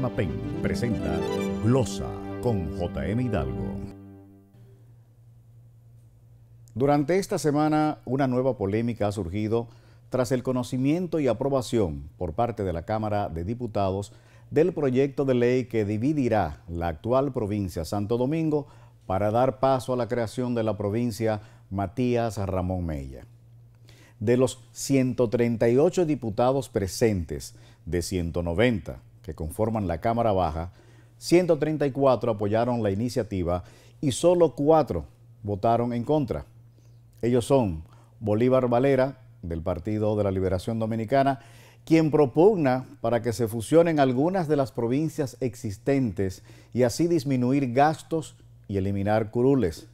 Mapen presenta Glosa con JM Hidalgo. Durante esta semana, una nueva polémica ha surgido tras el conocimiento y aprobación por parte de la Cámara de Diputados del proyecto de ley que dividirá la actual provincia Santo Domingo para dar paso a la creación de la provincia Matías Ramón Mella. De los 138 diputados presentes, de 190 que conforman la Cámara Baja, 134 apoyaron la iniciativa y solo 4 votaron en contra. Ellos son Bolívar Valera, del Partido de la Liberación Dominicana, quien propugna para que se fusionen algunas de las provincias existentes y así disminuir gastos y eliminar curules.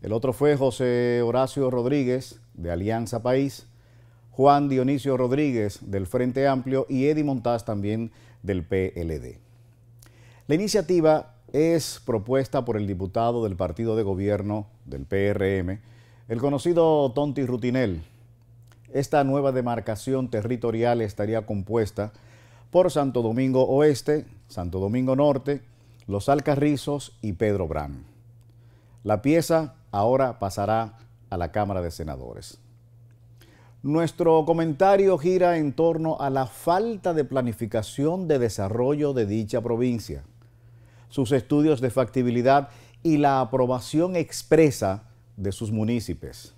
El otro fue José Horacio Rodríguez, de Alianza País, Juan Dionisio Rodríguez, del Frente Amplio, y Eddie Montaz, también del PLD. La iniciativa es propuesta por el diputado del partido de gobierno del PRM, el conocido Tonti Rutinel. Esta nueva demarcación territorial estaría compuesta por Santo Domingo Oeste, Santo Domingo Norte, Los Alcarrizos y Pedro Brán. La pieza ahora pasará a la Cámara de Senadores. Nuestro comentario gira en torno a la falta de planificación de desarrollo de dicha provincia, sus estudios de factibilidad y la aprobación expresa de sus municipios.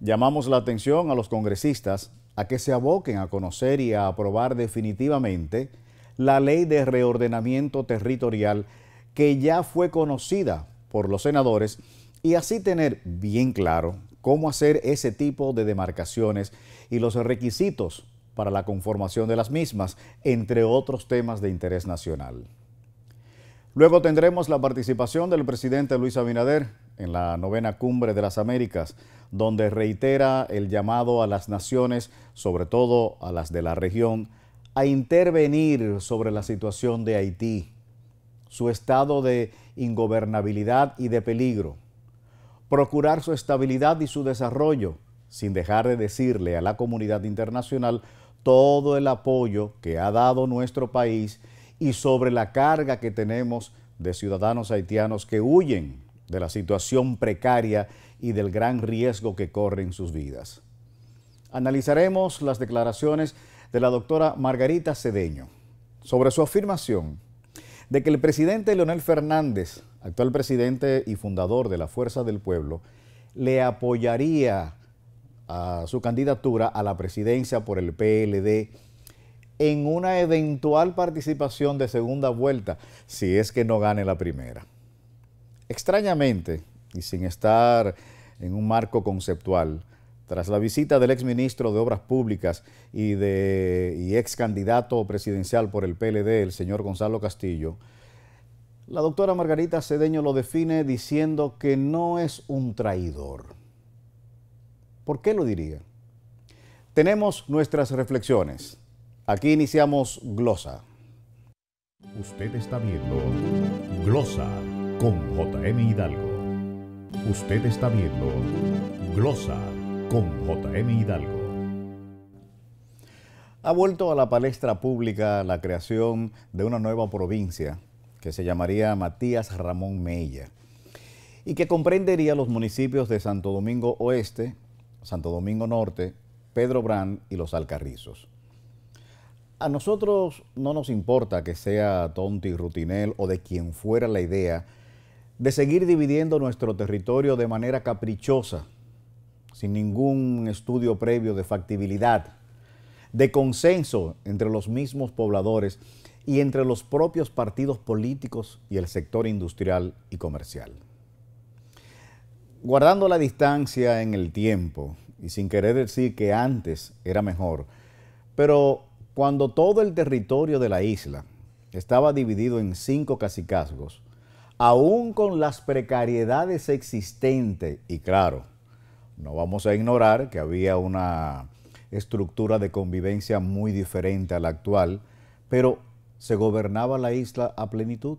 Llamamos la atención a los congresistas a que se aboquen a conocer y a aprobar definitivamente la ley de reordenamiento territorial que ya fue conocida por los senadores y así tener bien claro cómo hacer ese tipo de demarcaciones y los requisitos para la conformación de las mismas, entre otros temas de interés nacional. Luego tendremos la participación del presidente Luis Abinader en la novena cumbre de las Américas, donde reitera el llamado a las naciones, sobre todo a las de la región, a intervenir sobre la situación de Haití, su estado de ingobernabilidad y de peligro procurar su estabilidad y su desarrollo, sin dejar de decirle a la comunidad internacional todo el apoyo que ha dado nuestro país y sobre la carga que tenemos de ciudadanos haitianos que huyen de la situación precaria y del gran riesgo que corren sus vidas. Analizaremos las declaraciones de la doctora Margarita Cedeño sobre su afirmación de que el presidente Leonel Fernández actual presidente y fundador de la Fuerza del Pueblo, le apoyaría a su candidatura a la presidencia por el PLD en una eventual participación de segunda vuelta, si es que no gane la primera. Extrañamente, y sin estar en un marco conceptual, tras la visita del exministro de Obras Públicas y, de, ex candidato presidencial por el PLD, el señor Gonzalo Castillo, la doctora Margarita Cedeño lo define diciendo que no es un traidor. ¿Por qué lo diría? Tenemos nuestras reflexiones. Aquí iniciamos Glosa. Usted está viendo Glosa con JM Hidalgo. Usted está viendo Glosa con JM Hidalgo. Ha vuelto a la palestra pública la creación de una nueva provincia que se llamaría Matías Ramón Mella y que comprendería los municipios de Santo Domingo Oeste, Santo Domingo Norte, Pedro Brand y Los Alcarrizos. A nosotros no nos importa que sea Tonti Rutinel o de quien fuera la idea de seguir dividiendo nuestro territorio de manera caprichosa, sin ningún estudio previo de factibilidad, de consenso entre los mismos pobladores y entre los propios partidos políticos y el sector industrial y comercial. Guardando la distancia en el tiempo y sin querer decir que antes era mejor, pero cuando todo el territorio de la isla estaba dividido en cinco cacicazgos, aún con las precariedades existentes, y claro, no vamos a ignorar que había una estructura de convivencia muy diferente a la actual, pero se gobernaba la isla a plenitud.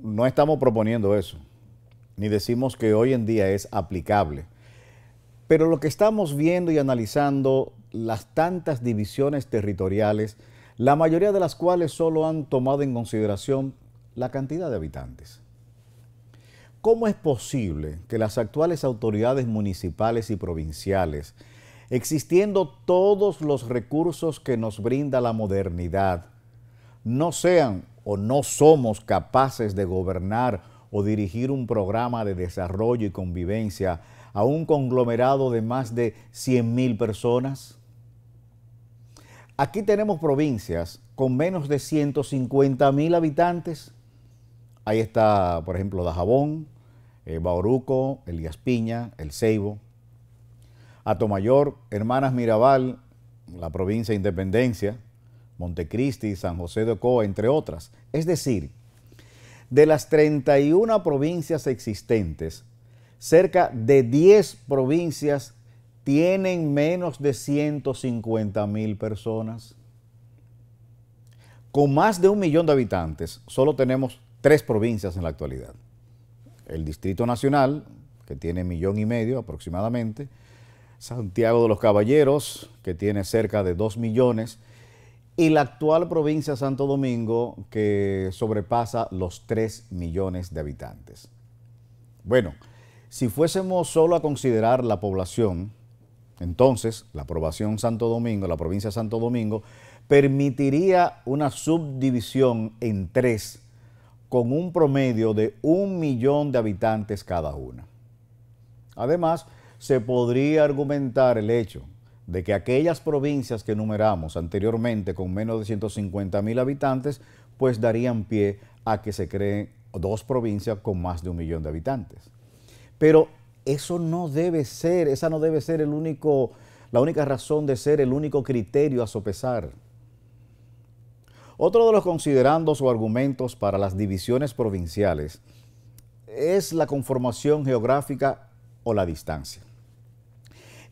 No estamos proponiendo eso, ni decimos que hoy en día es aplicable. Pero lo que estamos viendo y analizando, las tantas divisiones territoriales, la mayoría de las cuales solo han tomado en consideración la cantidad de habitantes. ¿Cómo es posible que las actuales autoridades municipales y provinciales existiendo todos los recursos que nos brinda la modernidad, no sean o no somos capaces de gobernar o dirigir un programa de desarrollo y convivencia a un conglomerado de más de 100.000 personas? Aquí tenemos provincias con menos de 150.000 habitantes. Ahí está, por ejemplo, Dajabón, eh, Bauruco, Elías Piña, El Ceibo, Atomayor, Hermanas Mirabal, la provincia de Independencia, Montecristi, San José de Ocoa, entre otras. Es decir, de las 31 provincias existentes, cerca de 10 provincias tienen menos de 150 mil personas. Con más de un millón de habitantes, solo tenemos tres provincias en la actualidad. El Distrito Nacional, que tiene millón y medio aproximadamente, Santiago de los Caballeros, que tiene cerca de 2 millones, y la actual provincia Santo Domingo, que sobrepasa los 3 millones de habitantes. Bueno, si fuésemos solo a considerar la población, entonces la aprobación Santo Domingo, la provincia Santo Domingo, permitiría una subdivisión en tres, con un promedio de un millón de habitantes cada una. Además, se podría argumentar el hecho de que aquellas provincias que numeramos anteriormente con menos de 150 mil habitantes, pues darían pie a que se creen dos provincias con más de un millón de habitantes. Pero eso no debe ser, esa no debe ser el único, la única razón de ser, el único criterio a sopesar. Otro de los considerandos o argumentos para las divisiones provinciales es la conformación geográfica o la distancia.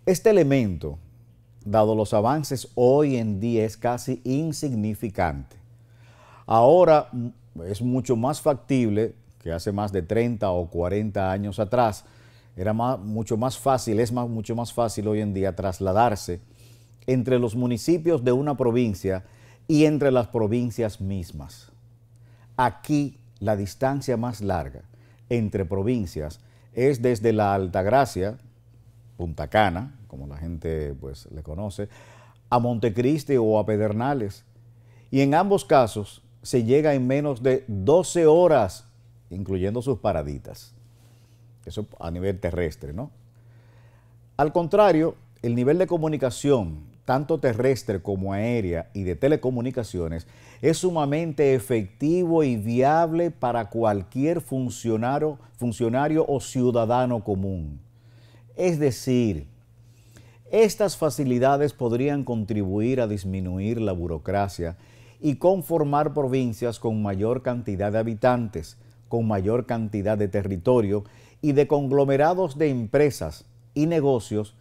Este elemento, dado los avances hoy en día, es casi insignificante. Ahora mm, es mucho más factible que hace más de 30 o 40 años atrás. Era mucho más fácil, es mucho más fácil hoy en día trasladarse entre los municipios de una provincia y entre las provincias mismas. Aquí la distancia más larga entre provincias es desde la Altagracia, Punta Cana, como la gente pues le conoce, a Montecristi o a Pedernales. Y en ambos casos se llega en menos de 12 horas, incluyendo sus paraditas. Eso a nivel terrestre, ¿no? Al contrario, el nivel de comunicación, tanto terrestre como aérea y de telecomunicaciones, es sumamente efectivo y viable para cualquier funcionario, funcionario o ciudadano común. Es decir, estas facilidades podrían contribuir a disminuir la burocracia y conformar provincias con mayor cantidad de habitantes, con mayor cantidad de territorio y de conglomerados de empresas y negocios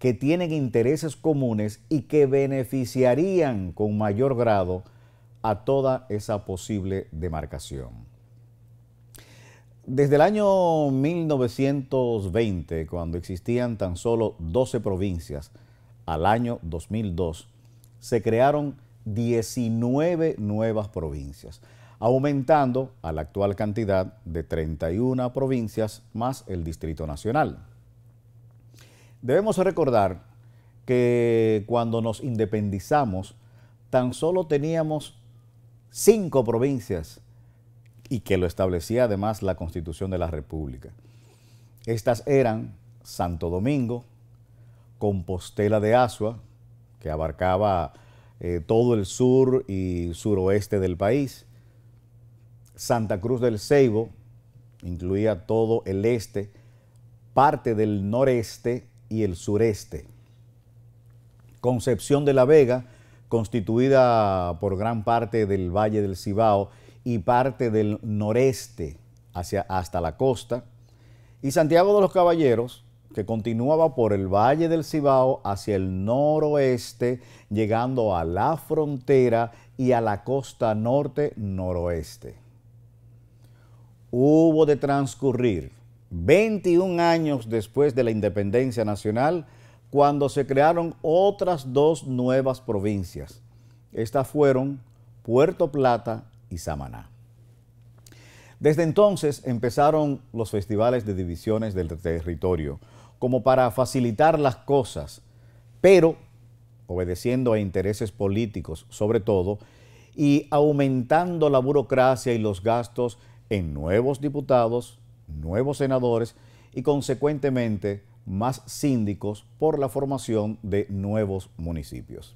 que tienen intereses comunes y que beneficiarían con mayor grado a toda esa posible demarcación. Desde el año 1920, cuando existían tan solo 12 provincias, al año 2002 se crearon 19 nuevas provincias, aumentando a la actual cantidad de 31 provincias más el Distrito Nacional. Debemos recordar que cuando nos independizamos, tan solo teníamos 5 provincias y que lo establecía además la Constitución de la República. Estas eran Santo Domingo, Compostela de Asua, que abarcaba eh, todo el sur y suroeste del país, Santa Cruz del Ceibo, incluía todo el este, parte del noreste y el sureste. Concepción de la Vega, constituida por gran parte del Valle del Cibao y parte del noreste hacia, hasta la costa. Y Santiago de los Caballeros, que continuaba por el Valle del Cibao hacia el noroeste, llegando a la frontera y a la costa norte-noroeste. Hubo de transcurrir 21 años después de la independencia nacional cuando se crearon otras dos nuevas provincias. Estas fueron Puerto Plata y Samaná. Desde entonces empezaron los festivales de divisiones del territorio, como para facilitar las cosas, pero obedeciendo a intereses políticos sobre todo, y aumentando la burocracia y los gastos en nuevos diputados, nuevos senadores y consecuentemente más síndicos por la formación de nuevos municipios.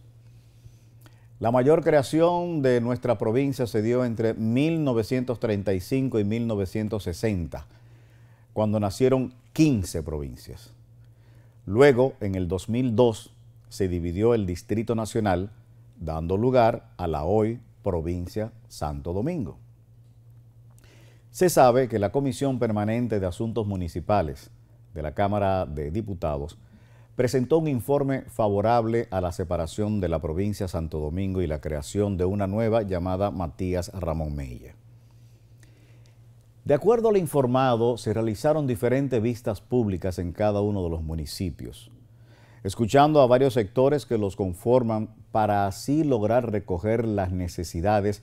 La mayor creación de nuestra provincia se dio entre 1935 y 1960, cuando nacieron 15 provincias. Luego, en el 2002, se dividió el Distrito Nacional, dando lugar a la hoy provincia Santo Domingo. Se sabe que la Comisión Permanente de Asuntos Municipales de la Cámara de Diputados presentó un informe favorable a la separación de la provincia Santo Domingo y la creación de una nueva llamada Matías Ramón Mella. De acuerdo al informado, se realizaron diferentes vistas públicas en cada uno de los municipios, escuchando a varios sectores que los conforman para así lograr recoger las necesidades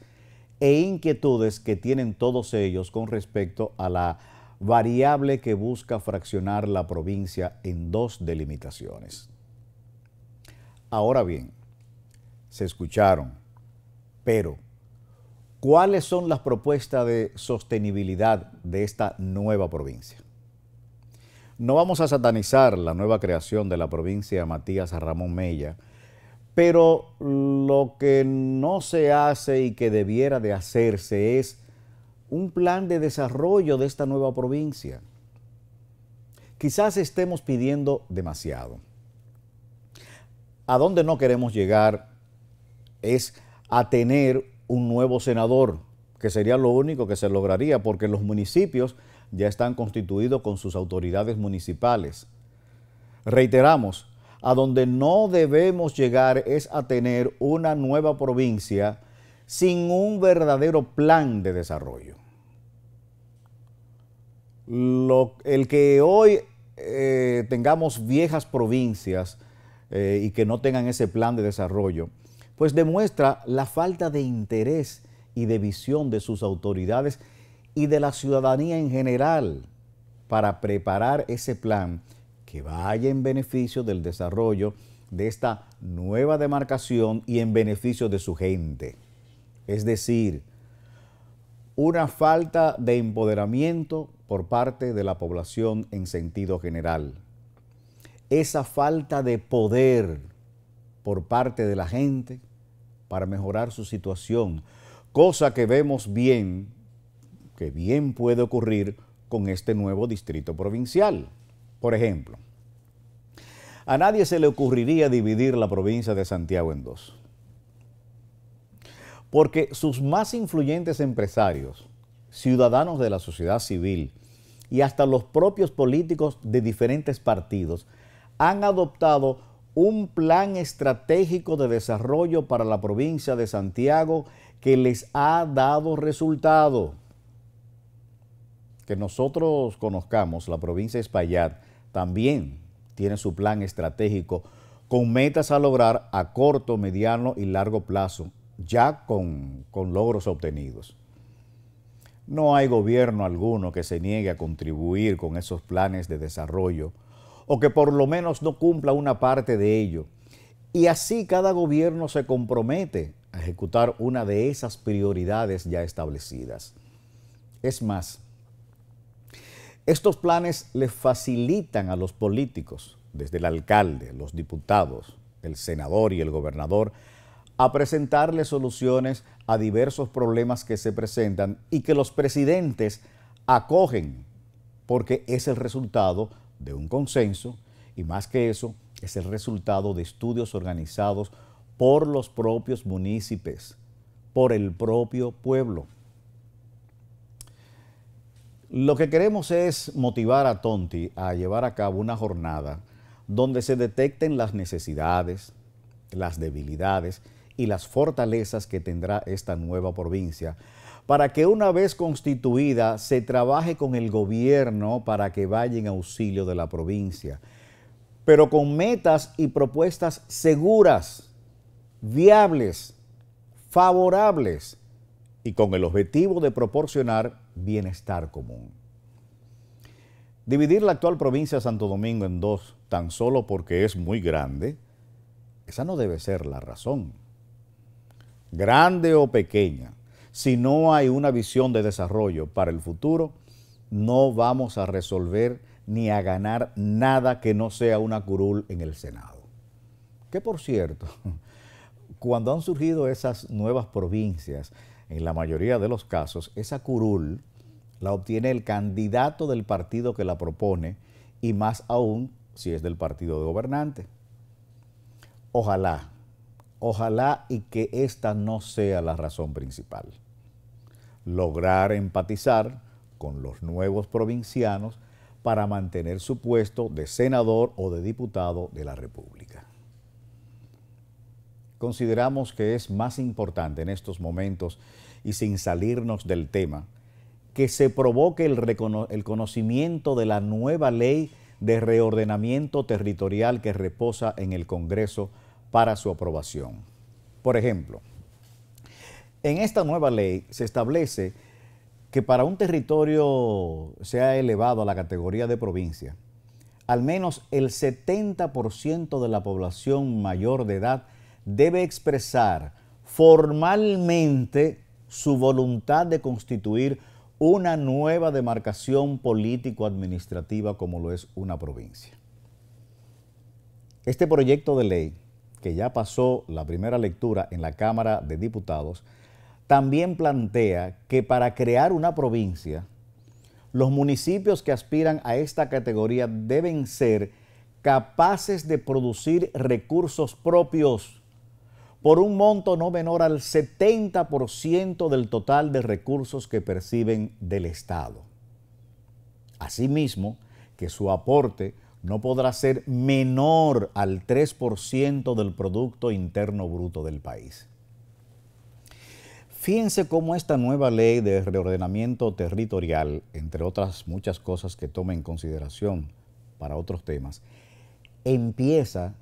e inquietudes que tienen todos ellos con respecto a la variable que busca fraccionar la provincia en dos delimitaciones. Ahora bien, se escucharon, pero ¿cuáles son las propuestas de sostenibilidad de esta nueva provincia? No vamos a satanizar la nueva creación de la provincia Matías Ramón Mella, pero lo que no se hace y que debiera de hacerse es un plan de desarrollo de esta nueva provincia. Quizás estemos pidiendo demasiado. A donde no queremos llegar es a tener un nuevo senador, que sería lo único que se lograría, porque los municipios ya están constituidos con sus autoridades municipales. Reiteramos, a donde no debemos llegar es a tener una nueva provincia sin un verdadero plan de desarrollo. el que hoy eh, tengamos viejas provincias eh, y que no tengan ese plan de desarrollo, pues demuestra la falta de interés y de visión de sus autoridades y de la ciudadanía en general para preparar ese plan que vaya en beneficio del desarrollo de esta nueva demarcación y en beneficio de su gente. Es decir, una falta de empoderamiento por parte de la población en sentido general. Esa falta de poder por parte de la gente para mejorar su situación, cosa que vemos bien, que bien puede ocurrir con este nuevo distrito provincial. Por ejemplo, a nadie se le ocurriría dividir la provincia de Santiago en dos porque sus más influyentes empresarios, ciudadanos de la sociedad civil y hasta los propios políticos de diferentes partidos han adoptado un plan estratégico de desarrollo para la provincia de Santiago que les ha dado resultado. Que nosotros conozcamos, la provincia de Espaillat también tiene su plan estratégico con metas a lograr a corto, mediano y largo plazo ya con, logros obtenidos. No hay gobierno alguno que se niegue a contribuir con esos planes de desarrollo o que por lo menos no cumpla una parte de ello. Y así cada gobierno se compromete a ejecutar una de esas prioridades ya establecidas. Es más, estos planes le facilitan a los políticos, desde el alcalde, los diputados, el senador y el gobernador, a presentarle soluciones a diversos problemas que se presentan y que los presidentes acogen, porque es el resultado de un consenso y más que eso, es el resultado de estudios organizados por los propios municipios, por el propio pueblo. Lo que queremos es motivar a Tonti a llevar a cabo una jornada donde se detecten las necesidades, las debilidades y las fortalezas que tendrá esta nueva provincia, para que una vez constituida se trabaje con el gobierno para que vaya en auxilio de la provincia, pero con metas y propuestas seguras, viables, favorables y con el objetivo de proporcionar bienestar común. Dividir la actual provincia de Santo Domingo en dos tan solo porque es muy grande, esa no debe ser la razón grande o pequeña, si no hay una visión de desarrollo para el futuro, no vamos a resolver ni a ganar nada que no sea una curul en el Senado. Que por cierto, cuando han surgido esas nuevas provincias, en la mayoría de los casos, esa curul la obtiene el candidato del partido que la propone y más aún si es del partido de gobernante. Ojalá Ojalá y que esta no sea la razón principal. Lograr empatizar con los nuevos provincianos para mantener su puesto de senador o de diputado de la República. Consideramos que es más importante en estos momentos y sin salirnos del tema, que se provoque el, el, conocimiento de la nueva ley de reordenamiento territorial que reposa en el Congreso para su aprobación. Por ejemplo, en esta nueva ley se establece que para un territorio sea elevado a la categoría de provincia, al menos el 70% de la población mayor de edad debe expresar formalmente su voluntad de constituir una nueva demarcación político-administrativa como lo es una provincia. Este proyecto de ley que ya pasó la primera lectura en la Cámara de Diputados, también plantea que para crear una provincia, los municipios que aspiran a esta categoría deben ser capaces de producir recursos propios por un monto no menor al 70% del total de recursos que perciben del Estado. Asimismo, que su aporte no podrá ser menor al 3% del Producto Interno Bruto del país. Fíjense cómo esta nueva ley de reordenamiento territorial, entre otras muchas cosas que toma en consideración para otros temas, empieza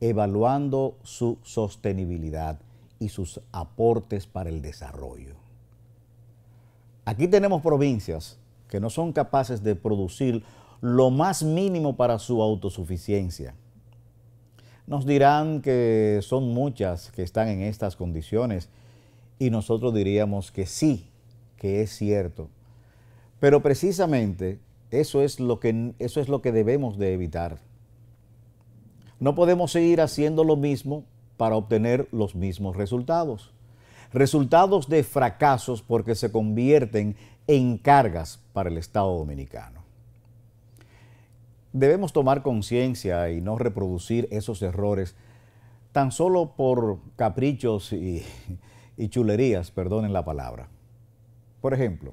evaluando su sostenibilidad y sus aportes para el desarrollo. Aquí tenemos provincias que no son capaces de producir lo más mínimo para su autosuficiencia. Nos dirán que son muchas que están en estas condiciones y nosotros diríamos que sí, que es cierto. Pero precisamente eso es lo que, eso es lo que debemos de evitar. No podemos seguir haciendo lo mismo para obtener los mismos resultados. Resultados de fracasos porque se convierten en cargas para el Estado dominicano debemos tomar conciencia y no reproducir esos errores tan solo por caprichos y, chulerías, perdonen la palabra. Por ejemplo,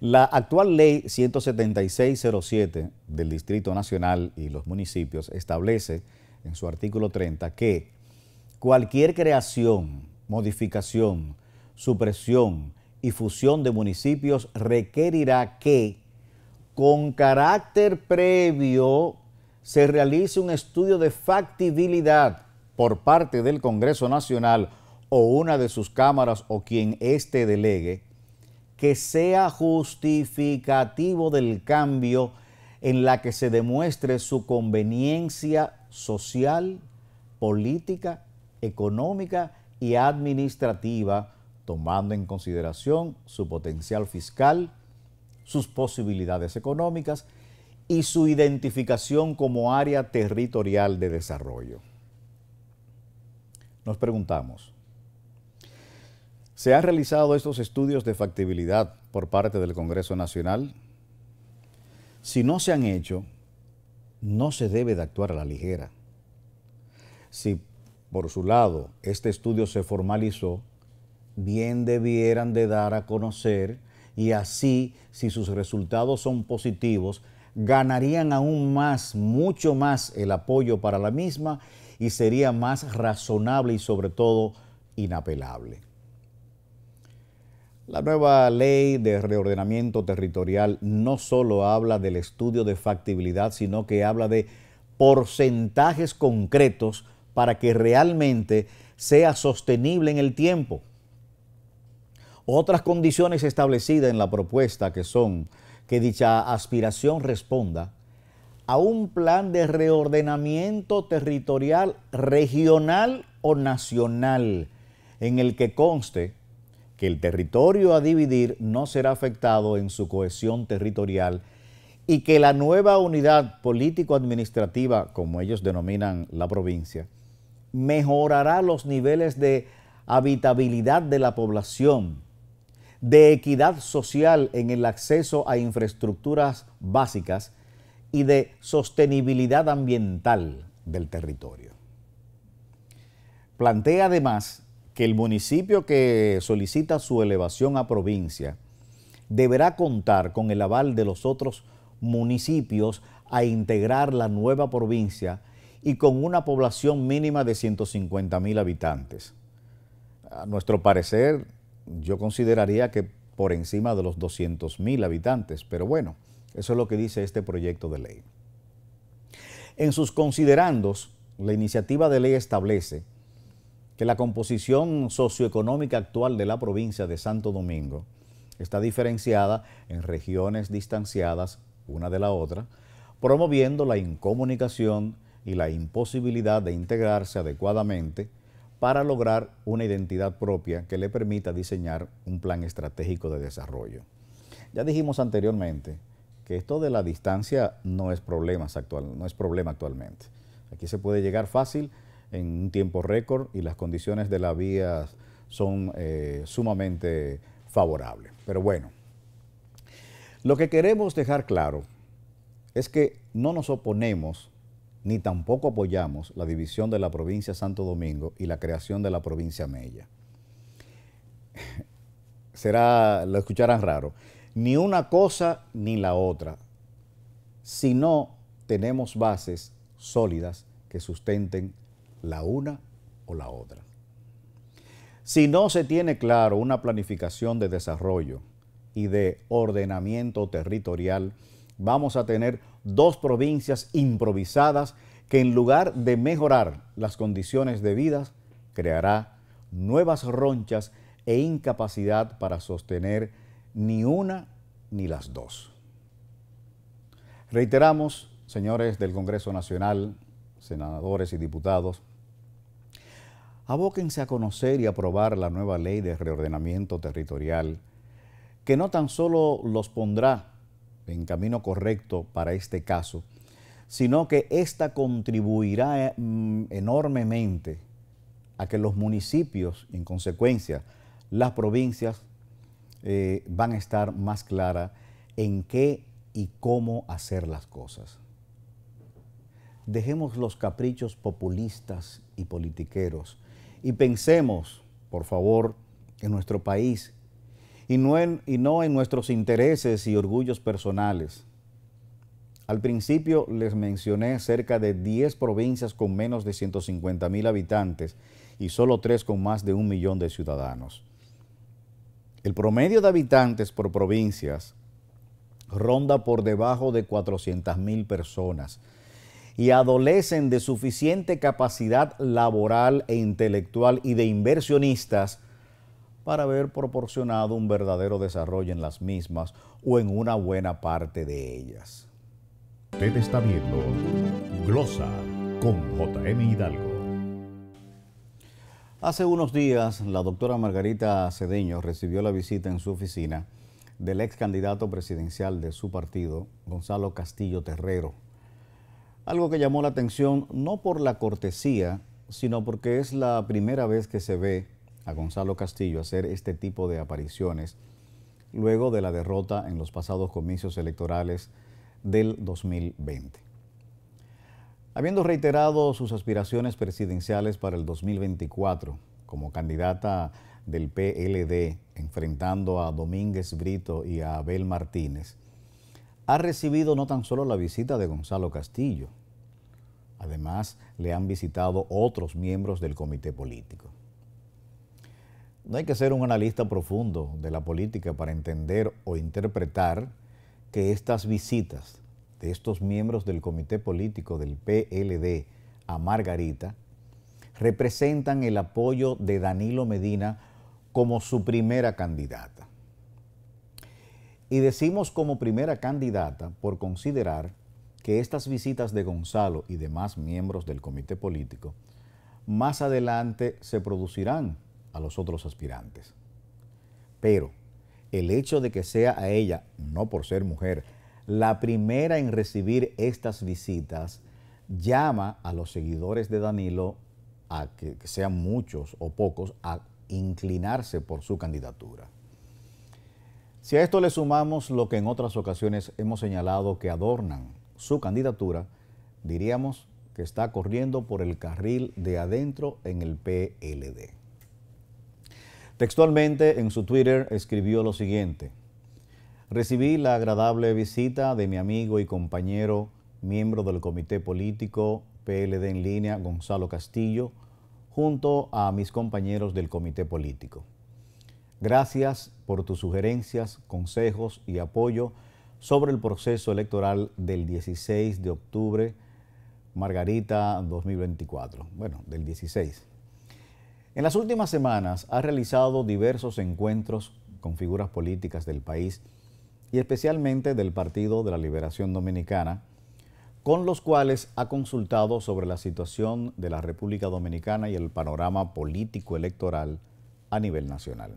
la actual ley 17607 del Distrito Nacional y los municipios establece en su artículo 30 que cualquier creación, modificación, supresión y fusión de municipios requerirá que con carácter previo se realice un estudio de factibilidad por parte del Congreso Nacional o una de sus cámaras o quien éste delegue, que sea justificativo del cambio en la que se demuestre su conveniencia social, política, económica y administrativa, tomando en consideración su potencial fiscal, sus posibilidades económicas y su identificación como área territorial de desarrollo. Nos preguntamos, ¿se han realizado estos estudios de factibilidad por parte del Congreso Nacional? Si no se han hecho, no se debe de actuar a la ligera. Si, por su lado, este estudio se formalizó, bien debieran de dar a conocer y así, si sus resultados son positivos, ganarían aún más, mucho más el apoyo para la misma y sería más razonable y sobre todo inapelable. La nueva ley de reordenamiento territorial no solo habla del estudio de factibilidad, sino que habla de porcentajes concretos para que realmente sea sostenible en el tiempo. Otras condiciones establecidas en la propuesta que son que dicha aspiración responda a un plan de reordenamiento territorial regional o nacional en el que conste que el territorio a dividir no será afectado en su cohesión territorial y que la nueva unidad político-administrativa, como ellos denominan la provincia, mejorará los niveles de habitabilidad de la población de equidad social en el acceso a infraestructuras básicas y de sostenibilidad ambiental del territorio. Plantea además que el municipio que solicita su elevación a provincia deberá contar con el aval de los otros municipios a integrar la nueva provincia y con una población mínima de 150 mil habitantes. A nuestro parecer, yo consideraría que por encima de los 200 mil habitantes, pero bueno, eso es lo que dice este proyecto de ley. En sus considerandos, la iniciativa de ley establece que la composición socioeconómica actual de la provincia de Santo Domingo está diferenciada en regiones distanciadas una de la otra, promoviendo la incomunicación y la imposibilidad de integrarse adecuadamente para lograr una identidad propia que le permita diseñar un plan estratégico de desarrollo. Ya dijimos anteriormente que esto de la distancia no es, actual, no es problema actualmente. Aquí se puede llegar fácil en un tiempo récord y las condiciones de la vía son eh, sumamente favorables. Pero bueno, lo que queremos dejar claro es que no nos oponemos ni tampoco apoyamos la división de la provincia Santo Domingo y la creación de la provincia Mella. Será, lo escucharán raro, ni una cosa ni la otra, si no tenemos bases sólidas que sustenten la una o la otra. Si no se tiene claro una planificación de desarrollo y de ordenamiento territorial, vamos a tener dos provincias improvisadas que en lugar de mejorar las condiciones de vida, creará nuevas ronchas e incapacidad para sostener ni una ni las dos. Reiteramos, señores del Congreso Nacional, senadores y diputados, abóquense a conocer y aprobar la nueva ley de reordenamiento territorial que no tan solo los pondrá en camino correcto para este caso, sino que esta contribuirá eh, mm, enormemente a que los municipios, en consecuencia, las provincias, eh, van a estar más claras en qué y cómo hacer las cosas. Dejemos los caprichos populistas y politiqueros y pensemos, por favor, en nuestro país y no, en, y no en nuestros intereses y orgullos personales. Al principio les mencioné cerca de 10 provincias con menos de 150 mil habitantes y solo 3 con más de un millón de ciudadanos. El promedio de habitantes por provincias ronda por debajo de 400 mil personas y adolecen de suficiente capacidad laboral e intelectual y de inversionistas para haber proporcionado un verdadero desarrollo en las mismas o en una buena parte de ellas. Usted está viendo Glosa con JM Hidalgo. Hace unos días, la doctora Margarita Cedeño recibió la visita en su oficina del ex candidato presidencial de su partido, Gonzalo Castillo Terrero. Algo que llamó la atención no por la cortesía, sino porque es la primera vez que se ve a Gonzalo Castillo hacer este tipo de apariciones luego de la derrota en los pasados comicios electorales del 2020. Habiendo reiterado sus aspiraciones presidenciales para el 2024 como candidata del PLD enfrentando a Domínguez Brito y a Abel Martínez, ha recibido no tan solo la visita de Gonzalo Castillo, además le han visitado otros miembros del comité político. No hay que ser un analista profundo de la política para entender o interpretar que estas visitas de estos miembros del comité político del PLD a Margarita representan el apoyo de Danilo Medina como su primera candidata. Y decimos como primera candidata por considerar que estas visitas de Gonzalo y demás miembros del comité político más adelante se producirán a los otros aspirantes. Pero el hecho de que sea a ella, no por ser mujer, la primera en recibir estas visitas, llama a los seguidores de Danilo, a que, que sean muchos o pocos, a inclinarse por su candidatura. Si a esto le sumamos lo que en otras ocasiones hemos señalado que adornan su candidatura, diríamos que está corriendo por el carril de adentro en el PLD. Textualmente en su Twitter escribió lo siguiente. Recibí la agradable visita de mi amigo y compañero, miembro del Comité Político PLD en línea, Gonzalo Castillo, junto a mis compañeros del Comité Político. Gracias por tus sugerencias, consejos y apoyo sobre el proceso electoral del 16 de octubre, Margarita 2024. Bueno, del 16. En las últimas semanas ha realizado diversos encuentros con figuras políticas del país y especialmente del Partido de la Liberación Dominicana, con los cuales ha consultado sobre la situación de la República Dominicana y el panorama político electoral a nivel nacional.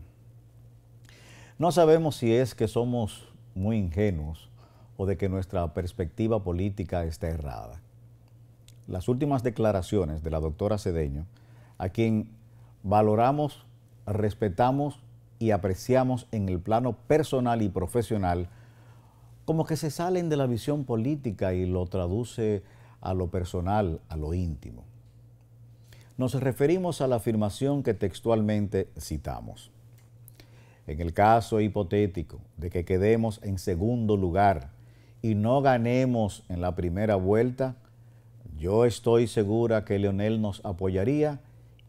No sabemos si es que somos muy ingenuos o de que nuestra perspectiva política está errada. Las últimas declaraciones de la doctora Cedeño, a quien valoramos, respetamos y apreciamos en el plano personal y profesional, como que se salen de la visión política y lo traduce a lo personal, a lo íntimo. Nos referimos a la afirmación que textualmente citamos. En el caso hipotético de que quedemos en segundo lugar y no ganemos en la primera vuelta, yo estoy segura que Leonel nos apoyaría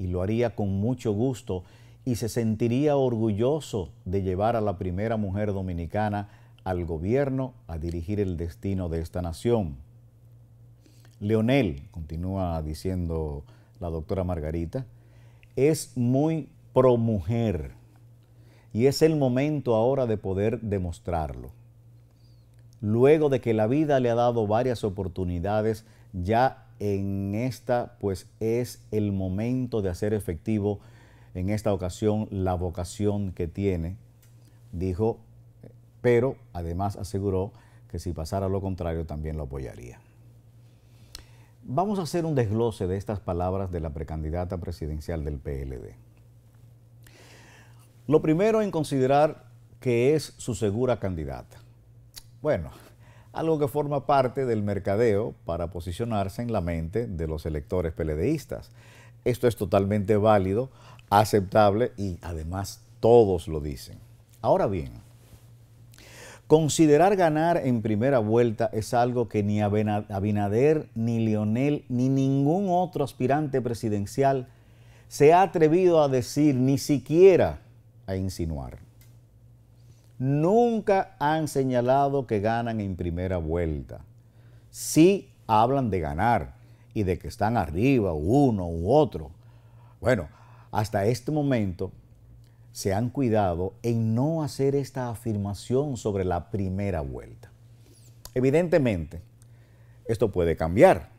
y lo haría con mucho gusto y se sentiría orgulloso de llevar a la primera mujer dominicana al gobierno a dirigir el destino de esta nación. Leonel, continúa diciendo la doctora Margarita, es muy pro mujer y es el momento ahora de poder demostrarlo. Luego de que la vida le ha dado varias oportunidades, ya en esta, pues es el momento de hacer efectivo en esta ocasión la vocación que tiene, dijo, pero además aseguró que si pasara lo contrario también lo apoyaría. Vamos a hacer un desglose de estas palabras de la precandidata presidencial del PLD. Lo primero en considerar que es su segura candidata. Bueno, algo que forma parte del mercadeo para posicionarse en la mente de los electores peledeístas. Esto es totalmente válido, aceptable y además todos lo dicen. Ahora bien, considerar ganar en primera vuelta es algo que ni Abinader, ni Lionel, ni ningún otro aspirante presidencial se ha atrevido a decir, ni siquiera a insinuar nunca han señalado que ganan en primera vuelta. Sí hablan de ganar y de que están arriba uno u otro. Bueno, hasta este momento se han cuidado en no hacer esta afirmación sobre la primera vuelta. Evidentemente, esto puede cambiar,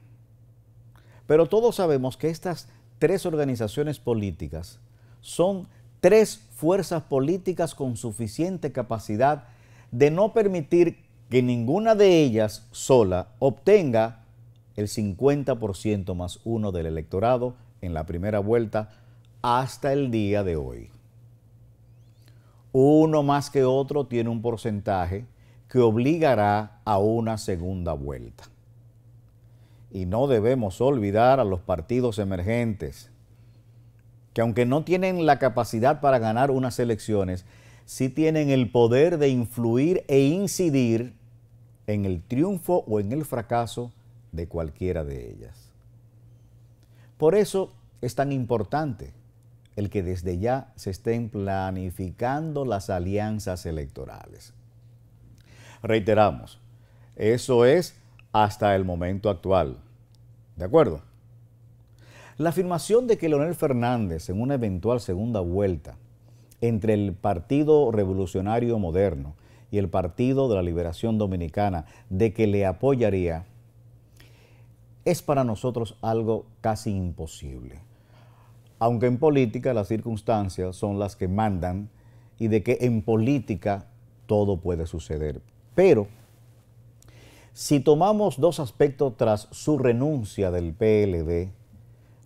pero todos sabemos que estas tres organizaciones políticas son tres fuerzas políticas con suficiente capacidad de no permitir que ninguna de ellas sola obtenga el 50% más uno del electorado en la primera vuelta hasta el día de hoy. Uno más que otro tiene un porcentaje que obligará a una segunda vuelta. Y no debemos olvidar a los partidos emergentes, que aunque no tienen la capacidad para ganar unas elecciones, sí tienen el poder de influir e incidir en el triunfo o en el fracaso de cualquiera de ellas. Por eso es tan importante el que desde ya se estén planificando las alianzas electorales. Reiteramos, eso es hasta el momento actual. ¿De acuerdo? La afirmación de que Leonel Fernández, en una eventual segunda vuelta entre el Partido Revolucionario Moderno y el Partido de la Liberación Dominicana, de que le apoyaría, es para nosotros algo casi imposible. Aunque en política las circunstancias son las que mandan y de que en política todo puede suceder. Pero si tomamos dos aspectos tras su renuncia del PLD,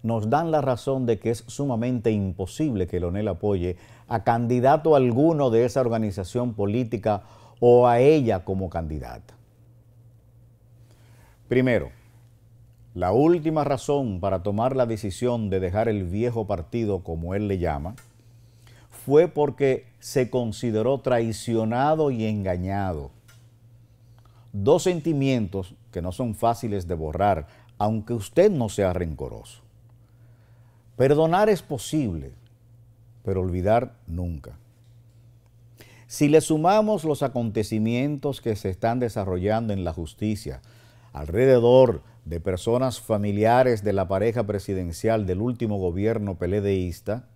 nos dan la razón de que es sumamente imposible que Lonel apoye a candidato alguno de esa organización política o a ella como candidata. Primero, la última razón para tomar la decisión de dejar el viejo partido, como él le llama, fue porque se consideró traicionado y engañado. Dos sentimientos que no son fáciles de borrar, aunque usted no sea rencoroso. Perdonar es posible, pero olvidar nunca. Si le sumamos los acontecimientos que se están desarrollando en la justicia alrededor de personas familiares de la pareja presidencial del último gobierno peledeísta,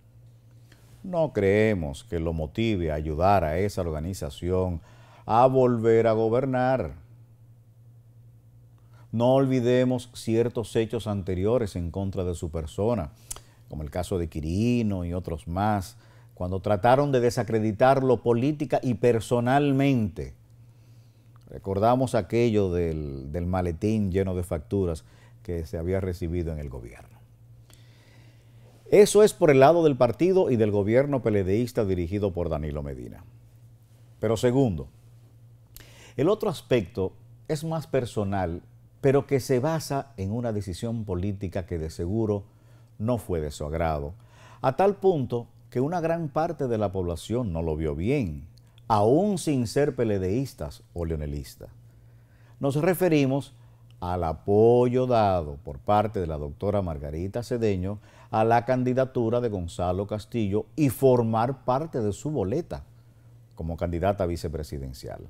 no creemos que lo motive a ayudar a esa organización a volver a gobernar. No olvidemos ciertos hechos anteriores en contra de su persona como el caso de Quirino y otros más, cuando trataron de desacreditarlo política y personalmente. Recordamos aquello del, del maletín lleno de facturas que se había recibido en el gobierno. Eso es por el lado del partido y del gobierno peledeísta dirigido por Danilo Medina. Pero segundo, el otro aspecto es más personal, pero que se basa en una decisión política que de seguro no fue de su agrado, a tal punto que una gran parte de la población no lo vio bien, aún sin ser peledeístas o leonelistas. Nos referimos al apoyo dado por parte de la doctora Margarita Cedeño a la candidatura de Gonzalo Castillo y formar parte de su boleta como candidata vicepresidencial.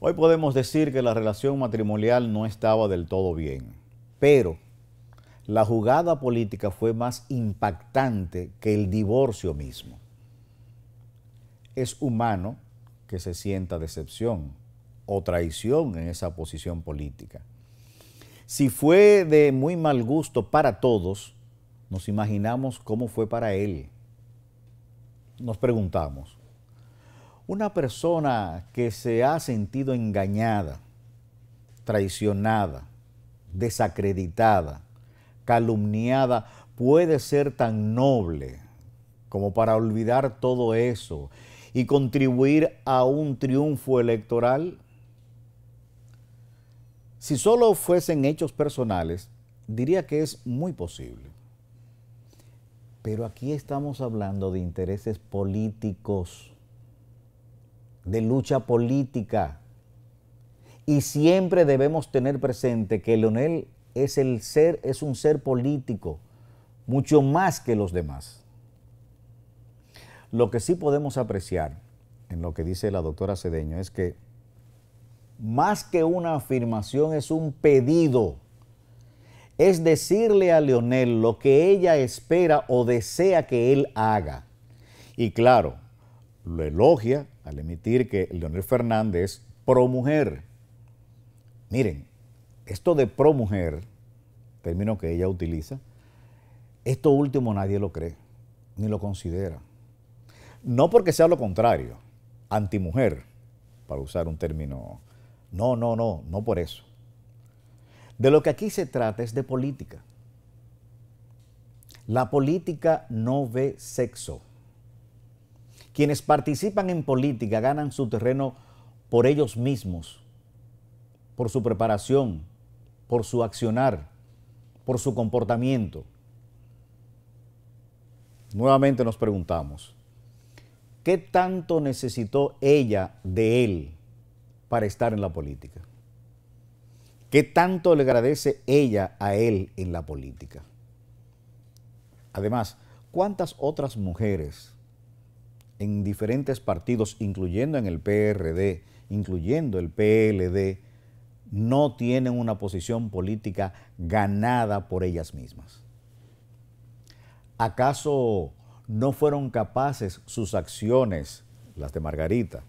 Hoy podemos decir que la relación matrimonial no estaba del todo bien, pero la jugada política fue más impactante que el divorcio mismo. Es humano que se sienta decepción o traición en esa posición política. Si fue de muy mal gusto para todos, nos imaginamos cómo fue para él. Nos preguntamos, una persona que se ha sentido engañada, traicionada, desacreditada, calumniada puede ser tan noble como para olvidar todo eso y contribuir a un triunfo electoral? Si solo fuesen hechos personales, diría que es muy posible. Pero aquí estamos hablando de intereses políticos, de lucha política. Y siempre debemos tener presente que Leonel es el ser, es un ser político, mucho más que los demás. Lo que sí podemos apreciar en lo que dice la doctora Cedeño es que más que una afirmación es un pedido. Es decirle a Leonel lo que ella espera o desea que él haga. Y claro, lo elogia al emitir que Leonel Fernández es pro mujer. Miren, esto de pro mujer, término que ella utiliza, esto último nadie lo cree, ni lo considera. No porque sea lo contrario, antimujer, para usar un término. No, no, no, no por eso. De lo que aquí se trata es de política. La política no ve sexo. Quienes participan en política ganan su terreno por ellos mismos, por su preparación, por su accionar, por su comportamiento. Nuevamente nos preguntamos, ¿qué tanto necesitó ella de él para estar en la política? ¿Qué tanto le agradece ella a él en la política? Además, ¿cuántas otras mujeres en diferentes partidos, incluyendo en el PRD, incluyendo el PLD, no tienen una posición política ganada por ellas mismas. ¿Acaso no fueron capaces sus acciones, las de Margarita,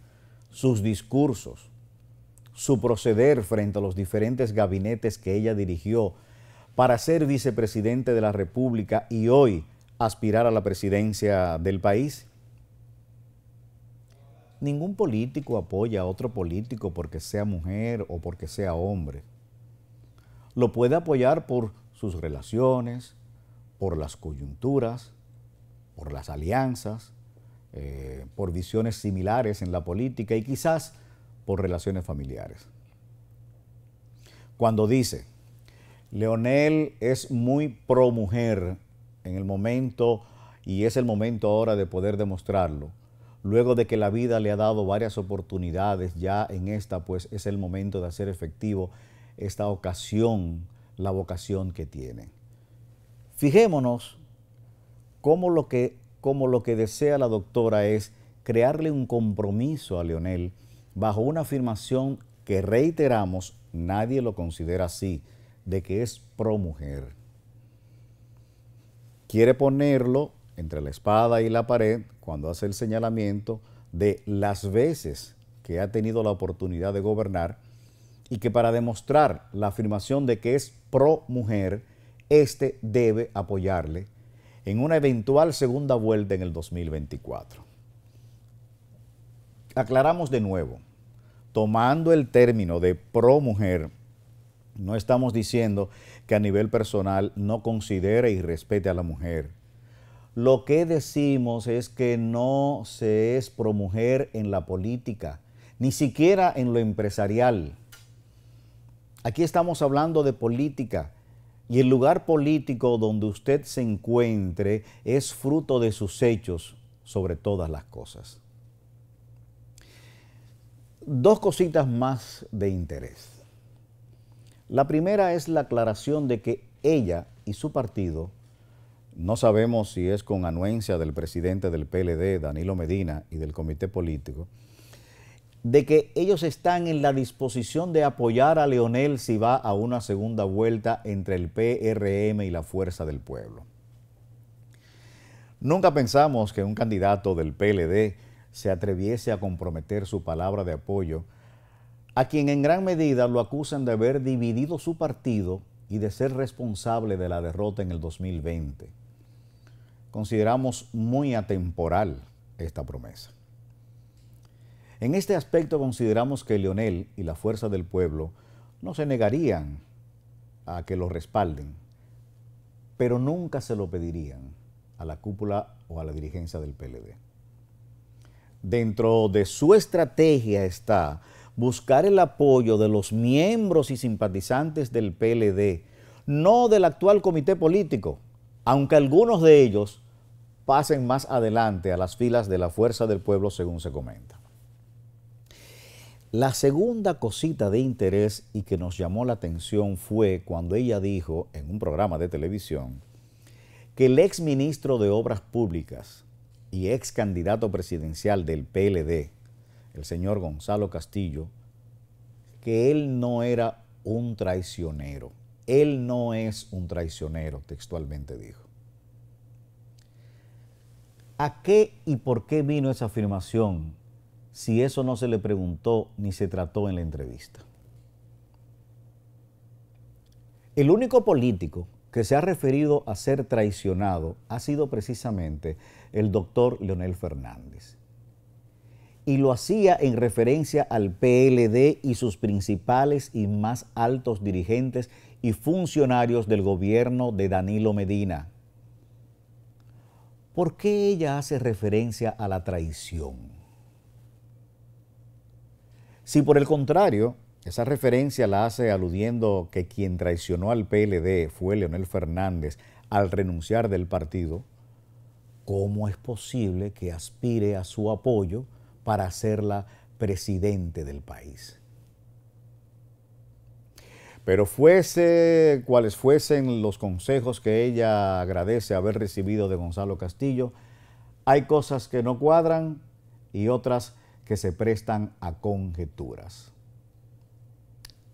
sus discursos, su proceder frente a los diferentes gabinetes que ella dirigió para ser vicepresidente de la República y hoy aspirar a la presidencia del país? Ningún político apoya a otro político porque sea mujer o porque sea hombre. Lo puede apoyar por sus relaciones, por las coyunturas, por las alianzas, eh, por visiones similares en la política y quizás por relaciones familiares. Cuando dice, Leonel es muy pro mujer en el momento, y es el momento ahora de poder demostrarlo, luego de que la vida le ha dado varias oportunidades, ya en esta pues es el momento de hacer efectivo esta ocasión, la vocación que tiene. Fijémonos cómo lo que, lo que desea la doctora es crearle un compromiso a Leonel bajo una afirmación que reiteramos, nadie lo considera así, de que es pro mujer. Quiere ponerlo entre la espada y la pared cuando hace el señalamiento de las veces que ha tenido la oportunidad de gobernar y que para demostrar la afirmación de que es pro mujer, éste debe apoyarle en una eventual segunda vuelta en el 2024. Aclaramos de nuevo, tomando el término de pro mujer, no estamos diciendo que a nivel personal no considere y respete a la mujer lo que decimos es que no se es pro mujer en la política, ni siquiera en lo empresarial. Aquí estamos hablando de política y el lugar político donde usted se encuentre es fruto de sus hechos sobre todas las cosas. Dos cositas más de interés. La primera es la aclaración de que ella y su partido no sabemos si es con anuencia del presidente del PLD, Danilo Medina, y del comité político, de que ellos están en la disposición de apoyar a Leonel si va a una segunda vuelta entre el PRM y la Fuerza del Pueblo. Nunca pensamos que un candidato del PLD se atreviese a comprometer su palabra de apoyo a quien en gran medida lo acusan de haber dividido su partido y de ser responsable de la derrota en el 2020 consideramos muy atemporal esta promesa. En este aspecto consideramos que Leonel y la fuerza del pueblo no se negarían a que lo respalden, pero nunca se lo pedirían a la cúpula o a la dirigencia del PLD. Dentro de su estrategia está buscar el apoyo de los miembros y simpatizantes del PLD, no del actual comité político, aunque algunos de ellos pasen más adelante a las filas de la fuerza del pueblo, según se comenta. La segunda cosita de interés y que nos llamó la atención fue cuando ella dijo en un programa de televisión que el ex ministro de Obras Públicas y ex candidato presidencial del PLD, el señor Gonzalo Castillo, que él no era un traicionero. Él no es un traicionero, textualmente dijo. ¿A qué y por qué vino esa afirmación si eso no se le preguntó ni se trató en la entrevista? El único político que se ha referido a ser traicionado ha sido precisamente el doctor Leonel Fernández. Y lo hacía en referencia al PLD y sus principales y más altos dirigentes y funcionarios del gobierno de Danilo Medina, ¿por qué ella hace referencia a la traición? Si por el contrario, esa referencia la hace aludiendo que quien traicionó al PLD fue Leonel Fernández al renunciar del partido, ¿cómo es posible que aspire a su apoyo para hacerla presidente del país? Pero fuese cuales fuesen los consejos que ella agradece haber recibido de Gonzalo Castillo, hay cosas que no cuadran y otras que se prestan a conjeturas.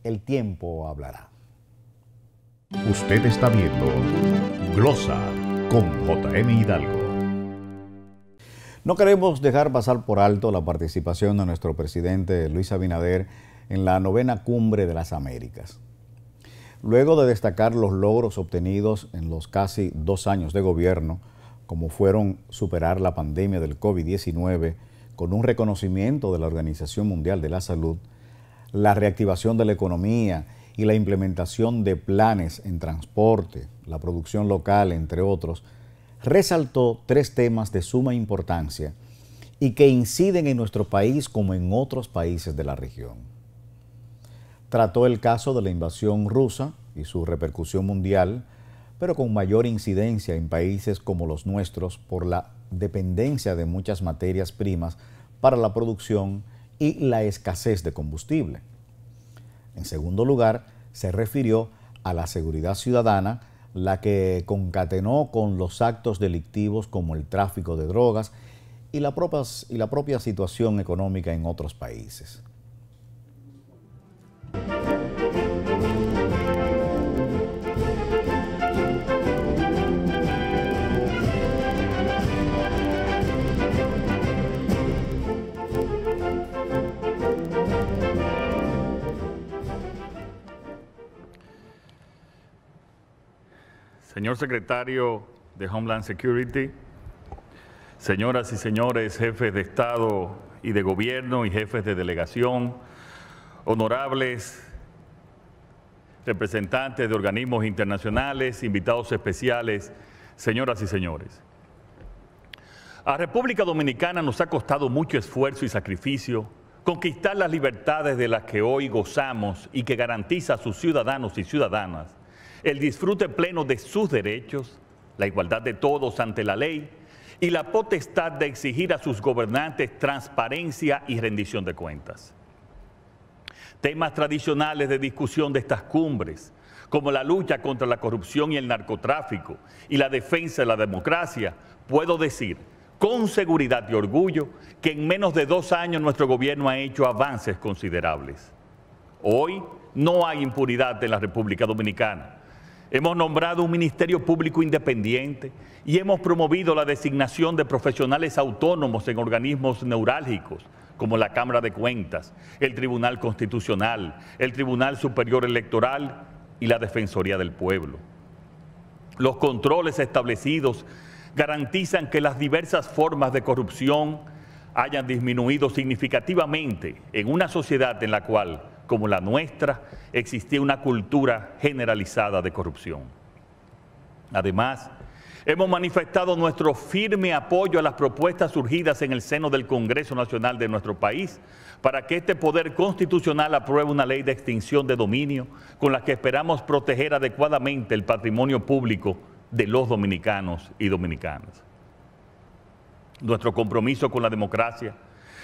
El tiempo hablará. Usted está viendo Glosa con JM Hidalgo. No queremos dejar pasar por alto la participación de nuestro presidente Luis Abinader en la novena cumbre de las Américas. Luego de destacar los logros obtenidos en los casi dos años de gobierno, como fueron superar la pandemia del COVID-19 con un reconocimiento de la Organización Mundial de la Salud, la reactivación de la economía y la implementación de planes en transporte, la producción local, entre otros, resaltó tres temas de suma importancia y que inciden en nuestro país como en otros países de la región trató el caso de la invasión rusa y su repercusión mundial, pero con mayor incidencia en países como los nuestros por la dependencia de muchas materias primas para la producción y la escasez de combustible. En segundo lugar, se refirió a la seguridad ciudadana, la que concatenó con los actos delictivos como el tráfico de drogas y la, propia, situación económica en otros países. Señor secretario de Homeland Security, señoras y señores jefes de Estado y de Gobierno y jefes de delegación, honorables representantes de organismos internacionales, invitados especiales, señoras y señores. A República Dominicana nos ha costado mucho esfuerzo y sacrificio conquistar las libertades de las que hoy gozamos y que garantiza a sus ciudadanos y ciudadanas el disfrute pleno de sus derechos, la igualdad de todos ante la ley y la potestad de exigir a sus gobernantes transparencia y rendición de cuentas. Temas tradicionales de discusión de estas cumbres, como la lucha contra la corrupción y el narcotráfico y la defensa de la democracia, puedo decir con seguridad y orgullo que en menos de dos años nuestro gobierno ha hecho avances considerables. Hoy no hay impunidad en la República Dominicana Hemos nombrado un Ministerio Público Independiente y hemos promovido la designación de profesionales autónomos en organismos neurálgicos, como la Cámara de Cuentas, el Tribunal Constitucional, el Tribunal Superior Electoral y la Defensoría del Pueblo. Los controles establecidos garantizan que las diversas formas de corrupción hayan disminuido significativamente en una sociedad en la cual como la nuestra, existía una cultura generalizada de corrupción. Además, hemos manifestado nuestro firme apoyo a las propuestas surgidas en el seno del Congreso Nacional de nuestro país para que este poder constitucional apruebe una ley de extinción de dominio con la que esperamos proteger adecuadamente el patrimonio público de los dominicanos y dominicanas. Nuestro compromiso con la democracia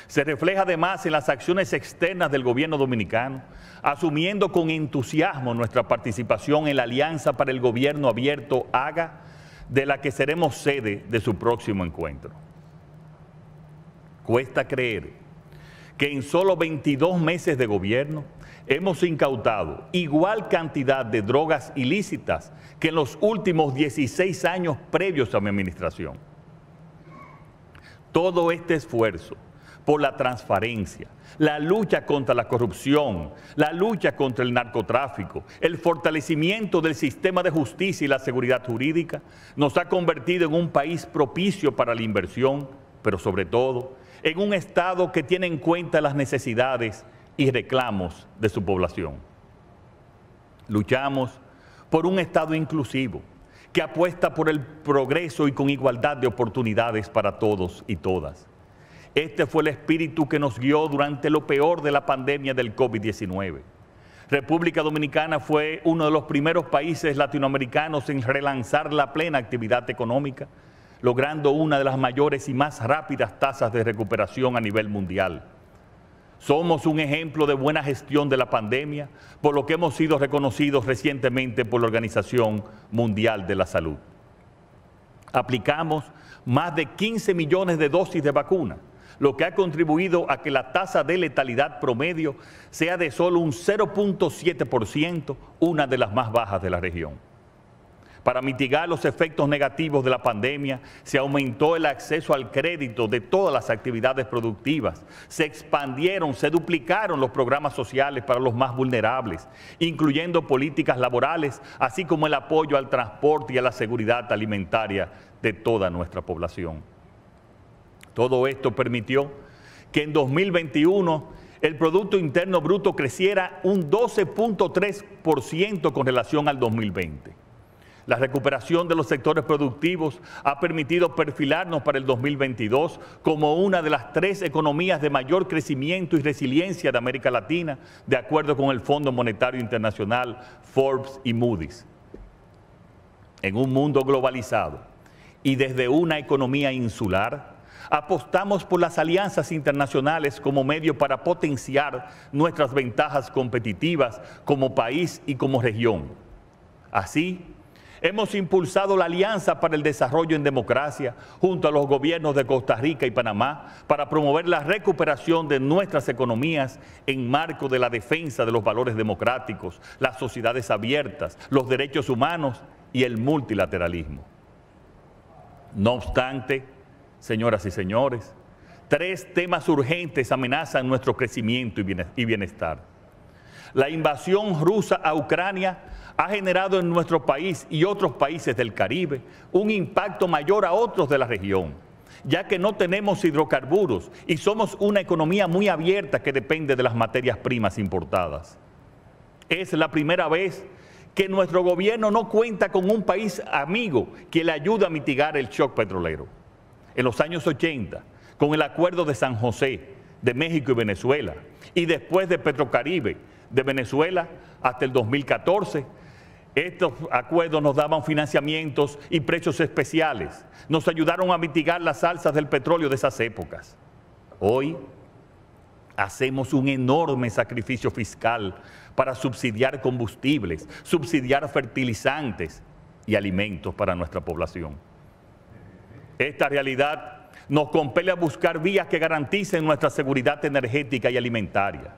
se refleja además en las acciones externas del gobierno dominicano, asumiendo con entusiasmo nuestra participación en la Alianza para el Gobierno Abierto AGA, de la que seremos sede de su próximo encuentro. Cuesta creer que en solo 22 meses de gobierno hemos incautado igual cantidad de drogas ilícitas que en los últimos 16 años previos a mi administración. Todo este esfuerzo por la transparencia, la lucha contra la corrupción, la lucha contra el narcotráfico, el fortalecimiento del sistema de justicia y la seguridad jurídica, nos ha convertido en un país propicio para la inversión, pero sobre todo en un Estado que tiene en cuenta las necesidades y reclamos de su población. Luchamos por un Estado inclusivo que apuesta por el progreso y con igualdad de oportunidades para todos y todas este fue el espíritu que nos guió durante lo peor de la pandemia del COVID-19. República Dominicana fue uno de los primeros países latinoamericanos en relanzar la plena actividad económica, logrando una de las mayores y más rápidas tasas de recuperación a nivel mundial. Somos un ejemplo de buena gestión de la pandemia, por lo que hemos sido reconocidos recientemente por la Organización Mundial de la Salud. Aplicamos más de 15 millones de dosis de vacunas lo que ha contribuido a que la tasa de letalidad promedio sea de solo un 0.7%, una de las más bajas de la región. Para mitigar los efectos negativos de la pandemia, se aumentó el acceso al crédito de todas las actividades productivas, se expandieron, se duplicaron los programas sociales para los más vulnerables, incluyendo políticas laborales, así como el apoyo al transporte y a la seguridad alimentaria de toda nuestra población. Todo esto permitió que en 2021 el Producto Interno Bruto creciera un 12.3% con relación al 2020. La recuperación de los sectores productivos ha permitido perfilarnos para el 2022 como una de las tres economías de mayor crecimiento y resiliencia de América Latina, de acuerdo con el Fondo Monetario Internacional, Forbes y Moody's. En un mundo globalizado y desde una economía insular, Apostamos por las alianzas internacionales como medio para potenciar nuestras ventajas competitivas como país y como región. Así, Hemos impulsado la Alianza para el Desarrollo en Democracia junto a los gobiernos de Costa Rica y Panamá para promover la recuperación de nuestras economías en marco de la defensa de los valores democráticos, las sociedades abiertas, los derechos humanos y el multilateralismo. No obstante, señoras y señores. Tres temas urgentes amenazan nuestro crecimiento y bienestar. La invasión rusa a Ucrania ha generado en nuestro país y otros países del Caribe un impacto mayor a otros de la región, ya que no tenemos hidrocarburos y somos una economía muy abierta que depende de las materias primas importadas. Es la primera vez que nuestro gobierno no cuenta con un país amigo que le ayude a mitigar el shock petrolero en los años 80 con el acuerdo de San José de México y Venezuela y después de Petrocaribe de Venezuela hasta el 2014. Estos acuerdos nos daban financiamientos y precios especiales. Nos ayudaron a mitigar las alzas del petróleo de esas épocas. Hoy hacemos un enorme sacrificio fiscal para subsidiar combustibles, subsidiar fertilizantes y alimentos para nuestra población. Esta realidad nos compele a buscar vías que garanticen nuestra seguridad energética y alimentaria.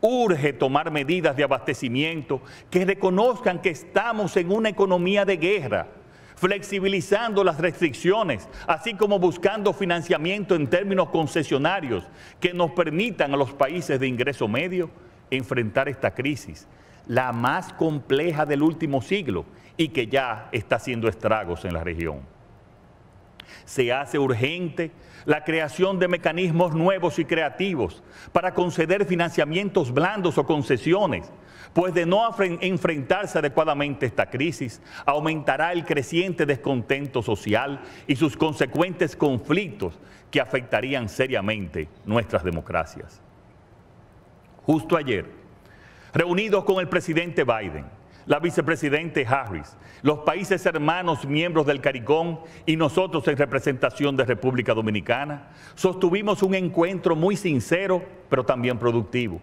Urge tomar medidas de abastecimiento que reconozcan que estamos en una economía de guerra, flexibilizando las restricciones, así como buscando financiamiento en términos concesionarios que nos permitan a los países de ingreso medio enfrentar esta crisis, la más compleja del último siglo y que ya está haciendo estragos en la región se hace urgente la creación de mecanismos nuevos y creativos para conceder financiamientos blandos o concesiones, pues de no enfrentarse adecuadamente esta crisis, aumentará el creciente descontento social y sus consecuentes conflictos que afectarían seriamente nuestras democracias. Justo ayer, reunidos con el presidente Biden, la vicepresidente Harris, los países hermanos miembros del CARICOM y nosotros en representación de República Dominicana, sostuvimos un encuentro muy sincero, pero también productivo.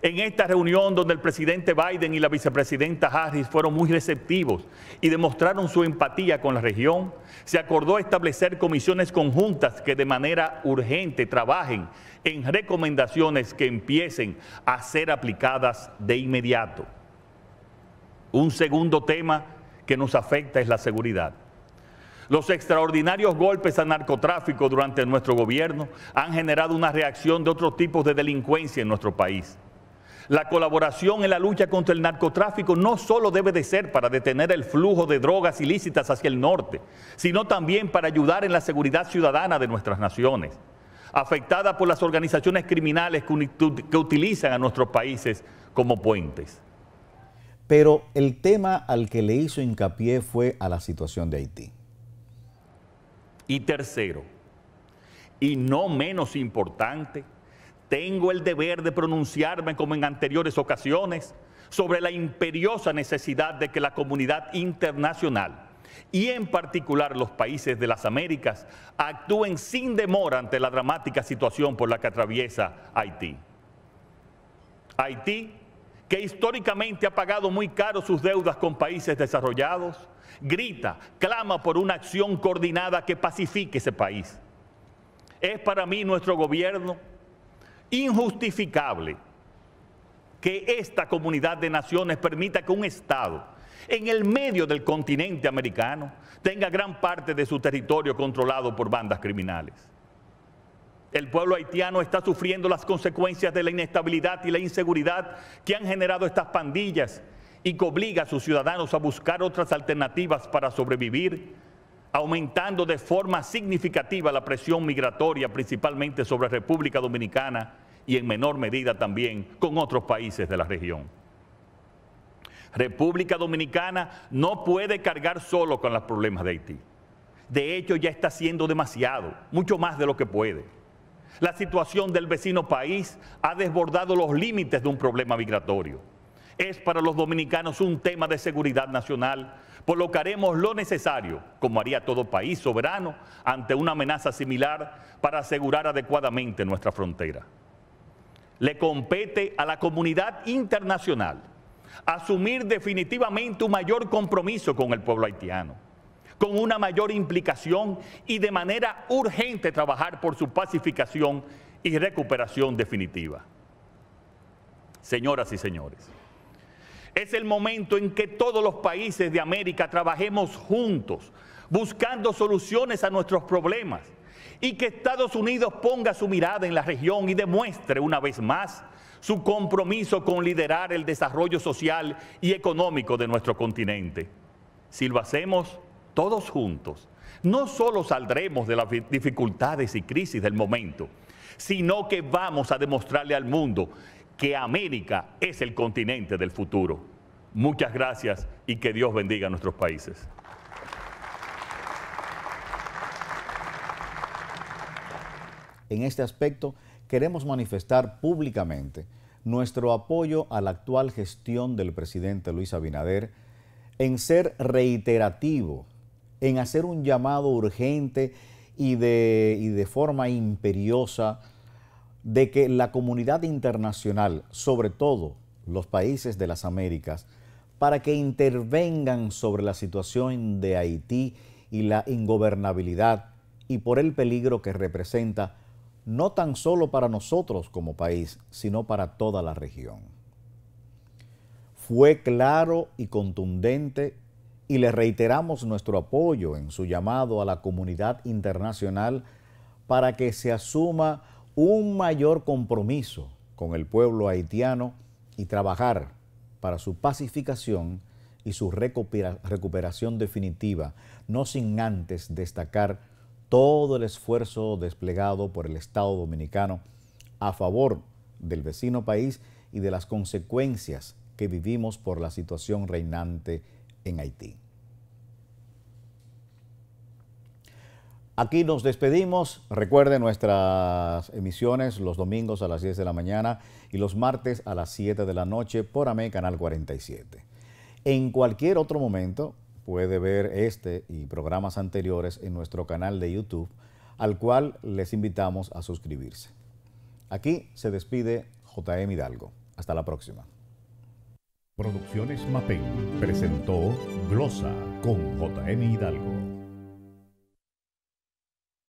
En esta reunión donde el presidente Biden y la vicepresidenta Harris fueron muy receptivos y demostraron su empatía con la región, se acordó establecer comisiones conjuntas que de manera urgente trabajen en recomendaciones que empiecen a ser aplicadas de inmediato. Un segundo tema que nos afecta es la seguridad. Los extraordinarios golpes al narcotráfico durante nuestro gobierno han generado una reacción de otros tipos de delincuencia en nuestro país. La colaboración en la lucha contra el narcotráfico no solo debe de ser para detener el flujo de drogas ilícitas hacia el norte, sino también para ayudar en la seguridad ciudadana de nuestras naciones, afectada por las organizaciones criminales que utilizan a nuestros países como puentes. Pero el tema al que le hizo hincapié fue a la situación de Haití. Y tercero, y no menos importante, tengo el deber de pronunciarme como en anteriores ocasiones sobre la imperiosa necesidad de que la comunidad internacional y en particular los países de las Américas actúen sin demora ante la dramática situación por la que atraviesa Haití. Haití que históricamente ha pagado muy caro sus deudas con países desarrollados, grita, clama por una acción coordinada que pacifique ese país. Es para mí nuestro gobierno injustificable que esta comunidad de naciones permita que un Estado en el medio del continente americano tenga gran parte de su territorio controlado por bandas criminales. El pueblo haitiano está sufriendo las consecuencias de la inestabilidad y la inseguridad que han generado estas pandillas y que obliga a sus ciudadanos a buscar otras alternativas para sobrevivir, aumentando de forma significativa la presión migratoria, principalmente sobre República Dominicana y en menor medida también con otros países de la región. República Dominicana no puede cargar solo con los problemas de Haití. De hecho, ya está haciendo demasiado, mucho más de lo que puede. La situación del vecino país ha desbordado los límites de un problema migratorio. Es para los dominicanos un tema de seguridad nacional, por lo lo necesario, como haría todo país soberano, ante una amenaza similar para asegurar adecuadamente nuestra frontera. Le compete a la comunidad internacional asumir definitivamente un mayor compromiso con el pueblo haitiano con una mayor implicación y de manera urgente trabajar por su pacificación y recuperación definitiva. Señoras y señores, es el momento en que todos los países de América trabajemos juntos, buscando soluciones a nuestros problemas, y que Estados Unidos ponga su mirada en la región y demuestre una vez más su compromiso con liderar el desarrollo social y económico de nuestro continente. Si lo hacemos, todos juntos, no solo saldremos de las dificultades y crisis del momento, sino que vamos a demostrarle al mundo que América es el continente del futuro. Muchas gracias y que Dios bendiga a nuestros países. En este aspecto, queremos manifestar públicamente nuestro apoyo a la actual gestión del presidente Luis Abinader en ser reiterativo en hacer un llamado urgente y de, de forma imperiosa de que la comunidad internacional, sobre todo los países de las Américas, para que intervengan sobre la situación de Haití y la ingobernabilidad y por el peligro que representa no tan solo para nosotros como país, sino para toda la región. Fue claro y contundente y le reiteramos nuestro apoyo en su llamado a la comunidad internacional para que se asuma un mayor compromiso con el pueblo haitiano y trabajar para su pacificación y su recuperación definitiva, no sin antes destacar todo el esfuerzo desplegado por el Estado dominicano a favor del vecino país y de las consecuencias que vivimos por la situación reinante en Haití. Aquí nos despedimos. Recuerde nuestras emisiones los domingos a las 10 de la mañana y los martes a las 7 de la noche por AME Canal 47. En cualquier otro momento puede ver este y programas anteriores en nuestro canal de YouTube, al cual les invitamos a suscribirse. Aquí se despide JM Hidalgo. Hasta la próxima. Producciones Mapen presentó Glosa con JM Hidalgo.